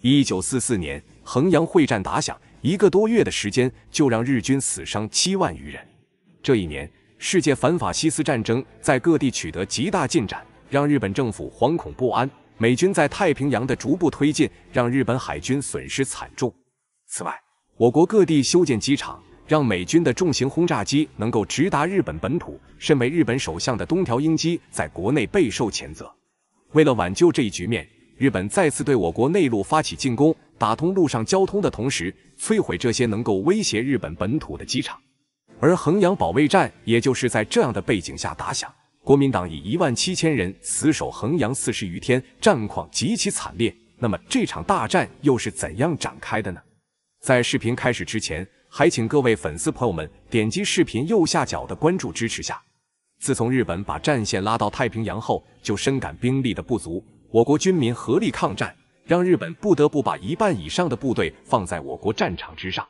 一九四四年，衡阳会战打响，一个多月的时间就让日军死伤七万余人。这一年，世界反法西斯战争在各地取得极大进展，让日本政府惶恐不安。美军在太平洋的逐步推进，让日本海军损失惨重。此外，我国各地修建机场，让美军的重型轰炸机能够直达日本本土。身为日本首相的东条英机在国内备受谴责。为了挽救这一局面。日本再次对我国内陆发起进攻，打通陆上交通的同时，摧毁这些能够威胁日本本土的机场。而衡阳保卫战，也就是在这样的背景下打响。国民党以一万七千人死守衡阳四十余天，战况极其惨烈。那么这场大战又是怎样展开的呢？在视频开始之前，还请各位粉丝朋友们点击视频右下角的关注支持下。自从日本把战线拉到太平洋后，就深感兵力的不足。我国军民合力抗战，让日本不得不把一半以上的部队放在我国战场之上，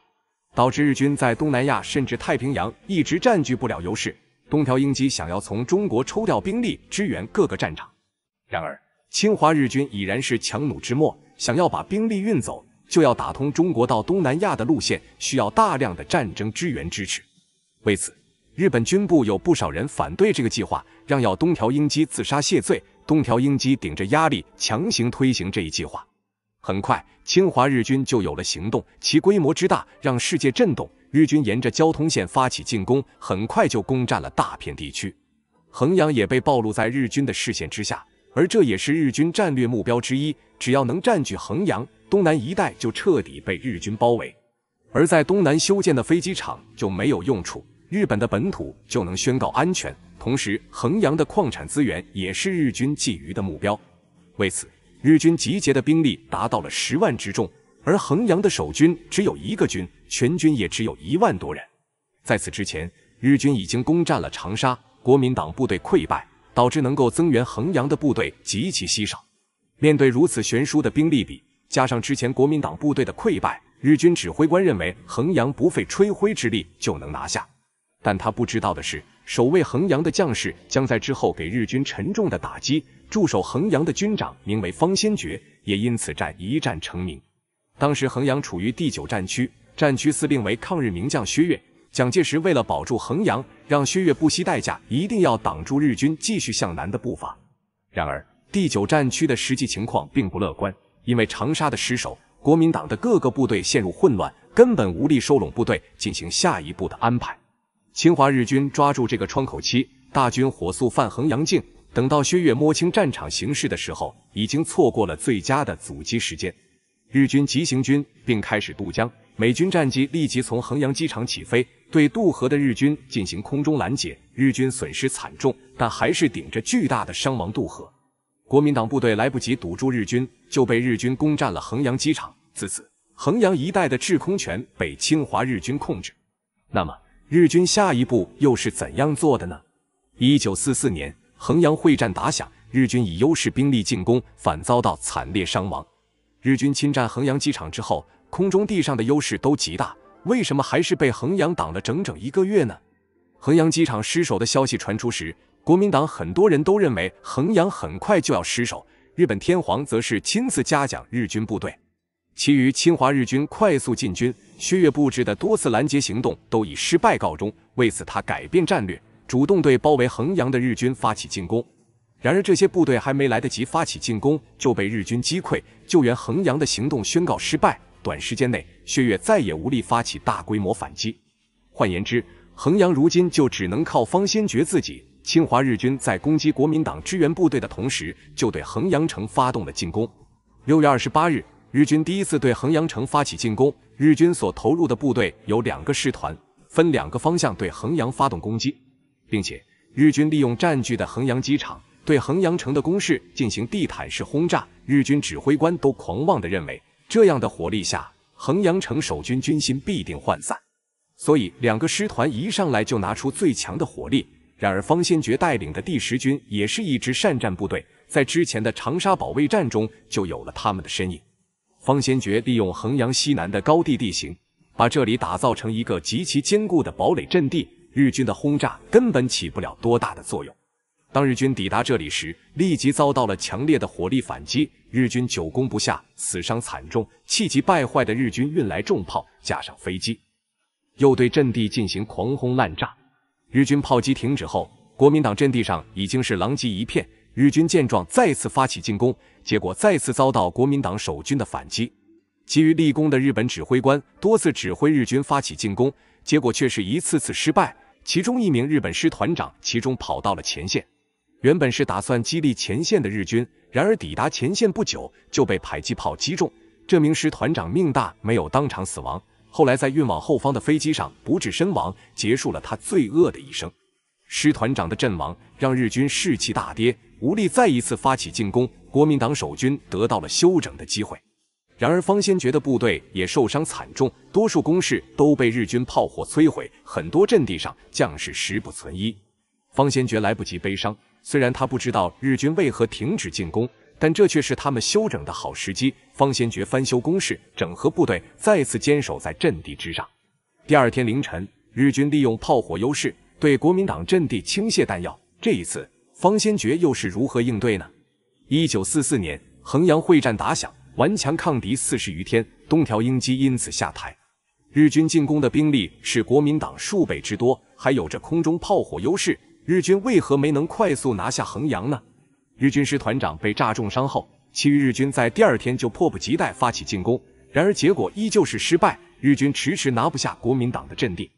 导致日军在东南亚甚至太平洋一直占据不了优势。东条英机想要从中国抽调兵力支援各个战场，然而侵华日军已然是强弩之末，想要把兵力运走，就要打通中国到东南亚的路线，需要大量的战争支援支持。为此，日本军部有不少人反对这个计划，让要东条英机自杀谢罪。东条英机顶着压力强行推行这一计划，很快侵华日军就有了行动，其规模之大让世界震动。日军沿着交通线发起进攻，很快就攻占了大片地区，衡阳也被暴露在日军的视线之下。而这也是日军战略目标之一，只要能占据衡阳，东南一带就彻底被日军包围，而在东南修建的飞机场就没有用处，日本的本土就能宣告安全。同时，衡阳的矿产资源也是日军觊觎的目标。为此，日军集结的兵力达到了十万之众，而衡阳的守军只有一个军，全军也只有一万多人。在此之前，日军已经攻占了长沙，国民党部队溃败，导致能够增援衡阳的部队极其稀少。面对如此悬殊的兵力比，加上之前国民党部队的溃败，日军指挥官认为衡阳不费吹灰之力就能拿下。但他不知道的是。守卫衡阳的将士将在之后给日军沉重的打击。驻守衡阳的军长名为方先觉，也因此战一战成名。当时衡阳处于第九战区，战区司令为抗日名将薛岳。蒋介石为了保住衡阳，让薛岳不惜代价，一定要挡住日军继续向南的步伐。然而，第九战区的实际情况并不乐观，因为长沙的失守，国民党的各个部队陷入混乱，根本无力收拢部队，进行下一步的安排。侵华日军抓住这个窗口期，大军火速犯衡阳境。等到薛岳摸清战场形势的时候，已经错过了最佳的阻击时间。日军急行军，并开始渡江。美军战机立即从衡阳机场起飞，对渡河的日军进行空中拦截。日军损失惨重，但还是顶着巨大的伤亡渡河。国民党部队来不及堵住日军，就被日军攻占了衡阳机场。自此，衡阳一带的制空权被侵华日军控制。那么？日军下一步又是怎样做的呢？一九四四年，衡阳会战打响，日军以优势兵力进攻，反遭到惨烈伤亡。日军侵占衡阳机场之后，空中、地上的优势都极大，为什么还是被衡阳挡了整整一个月呢？衡阳机场失守的消息传出时，国民党很多人都认为衡阳很快就要失守，日本天皇则是亲自嘉奖日军部队。其余侵华日军快速进军，薛岳布置的多次拦截行动都以失败告终。为此，他改变战略，主动对包围衡阳的日军发起进攻。然而，这些部队还没来得及发起进攻，就被日军击溃，救援衡阳的行动宣告失败。短时间内，薛岳再也无力发起大规模反击。换言之，衡阳如今就只能靠方先觉自己。侵华日军在攻击国民党支援部队的同时，就对衡阳城发动了进攻。六月二十八日。日军第一次对衡阳城发起进攻，日军所投入的部队有两个师团，分两个方向对衡阳发动攻击，并且日军利用占据的衡阳机场对衡阳城的攻势进行地毯式轰炸。日军指挥官都狂妄地认为，这样的火力下，衡阳城守军军心必定涣散，所以两个师团一上来就拿出最强的火力。然而，方先觉带领的第十军也是一支善战部队，在之前的长沙保卫战中就有了他们的身影。方先觉利用衡阳西南的高地地形，把这里打造成一个极其坚固的堡垒阵地。日军的轰炸根本起不了多大的作用。当日军抵达这里时，立即遭到了强烈的火力反击。日军久攻不下，死伤惨重，气急败坏的日军运来重炮，架上飞机，又对阵地进行狂轰滥炸。日军炮击停止后，国民党阵地上已经是狼藉一片。日军见状，再次发起进攻，结果再次遭到国民党守军的反击。急于立功的日本指挥官多次指挥日军发起进攻，结果却是一次次失败。其中一名日本师团长，其中跑到了前线，原本是打算激励前线的日军，然而抵达前线不久就被迫击炮击中。这名师团长命大，没有当场死亡，后来在运往后方的飞机上不治身亡，结束了他罪恶的一生。师团长的阵亡让日军士气大跌。无力再一次发起进攻，国民党守军得到了休整的机会。然而，方先觉的部队也受伤惨重，多数工事都被日军炮火摧毁，很多阵地上将士食不存一。方先觉来不及悲伤，虽然他不知道日军为何停止进攻，但这却是他们休整的好时机。方先觉翻修工事，整合部队，再次坚守在阵地之上。第二天凌晨，日军利用炮火优势对国民党阵地倾泻弹药，这一次。方先觉又是如何应对呢？一九四四年，衡阳会战打响，顽强抗敌四十余天，东条英机因此下台。日军进攻的兵力是国民党数倍之多，还有着空中炮火优势，日军为何没能快速拿下衡阳呢？日军师团长被炸重伤后，其余日军在第二天就迫不及待发起进攻，然而结果依旧是失败，日军迟迟拿不下国民党的阵地。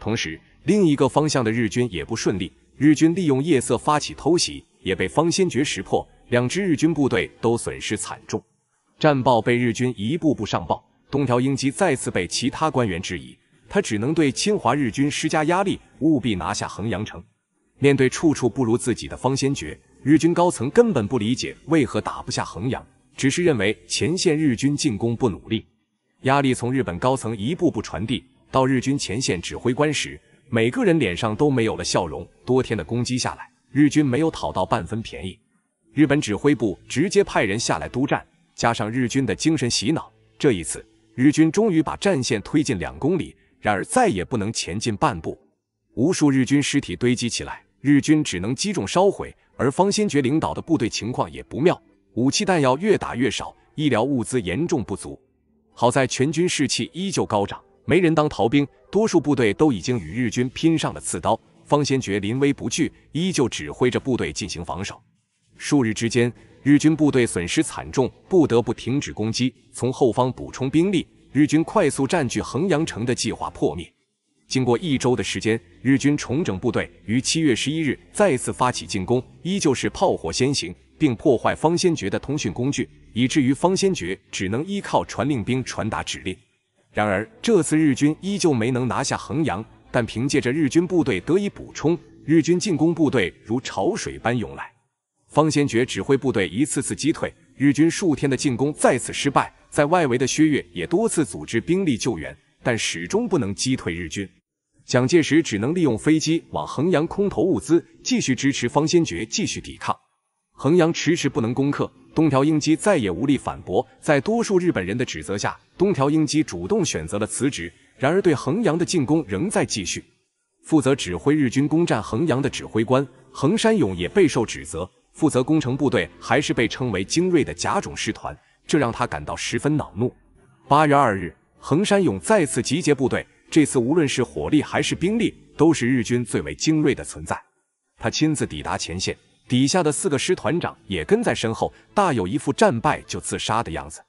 同时，另一个方向的日军也不顺利。日军利用夜色发起偷袭，也被方先觉识破，两支日军部队都损失惨重。战报被日军一步步上报，东条英机再次被其他官员质疑，他只能对侵华日军施加压力，务必拿下衡阳城。面对处处不如自己的方先觉，日军高层根本不理解为何打不下衡阳，只是认为前线日军进攻不努力。压力从日本高层一步步传递到日军前线指挥官时。每个人脸上都没有了笑容。多天的攻击下来，日军没有讨到半分便宜。日本指挥部直接派人下来督战，加上日军的精神洗脑，这一次日军终于把战线推进两公里，然而再也不能前进半步。无数日军尸体堆积起来，日军只能击中烧毁。而方先觉领导的部队情况也不妙，武器弹药越打越少，医疗物资严重不足。好在全军士气依旧高涨，没人当逃兵。多数部队都已经与日军拼上了刺刀，方先觉临危不惧，依旧指挥着部队进行防守。数日之间，日军部队损失惨重，不得不停止攻击，从后方补充兵力。日军快速占据衡阳城的计划破灭。经过一周的时间，日军重整部队，于七月十一日再次发起进攻，依旧是炮火先行，并破坏方先觉的通讯工具，以至于方先觉只能依靠传令兵传达指令。然而，这次日军依旧没能拿下衡阳，但凭借着日军部队得以补充，日军进攻部队如潮水般涌来。方先觉指挥部队一次次击退日军数天的进攻，再次失败。在外围的薛岳也多次组织兵力救援，但始终不能击退日军。蒋介石只能利用飞机往衡阳空投物资，继续支持方先觉继续抵抗。衡阳迟迟不能攻克。东条英机再也无力反驳，在多数日本人的指责下，东条英机主动选择了辞职。然而，对衡阳的进攻仍在继续。负责指挥日军攻占衡阳的指挥官横山勇也备受指责。负责攻城部队还是被称为精锐的甲种师团，这让他感到十分恼怒。八月二日，横山勇再次集结部队，这次无论是火力还是兵力，都是日军最为精锐的存在。他亲自抵达前线。底下的四个师团长也跟在身后，大有一副战败就自杀的样子。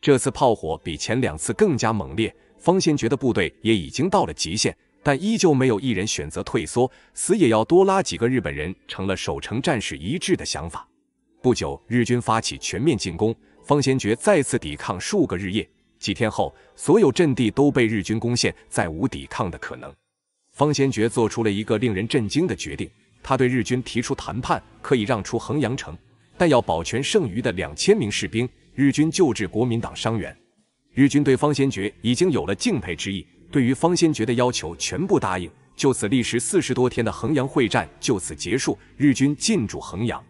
这次炮火比前两次更加猛烈，方先觉的部队也已经到了极限，但依旧没有一人选择退缩，死也要多拉几个日本人，成了守城战士一致的想法。不久，日军发起全面进攻，方先觉再次抵抗数个日夜。几天后，所有阵地都被日军攻陷，再无抵抗的可能。方先觉做出了一个令人震惊的决定。他对日军提出谈判，可以让出衡阳城，但要保全剩余的两千名士兵。日军救治国民党伤员，日军对方先觉已经有了敬佩之意，对于方先觉的要求全部答应。就此历时四十多天的衡阳会战就此结束，日军进驻衡阳。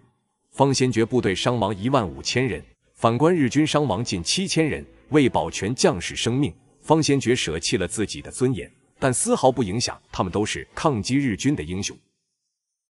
方先觉部队伤亡一万五千人，反观日军伤亡近七千人。为保全将士生命，方先觉舍弃了自己的尊严，但丝毫不影响他们都是抗击日军的英雄。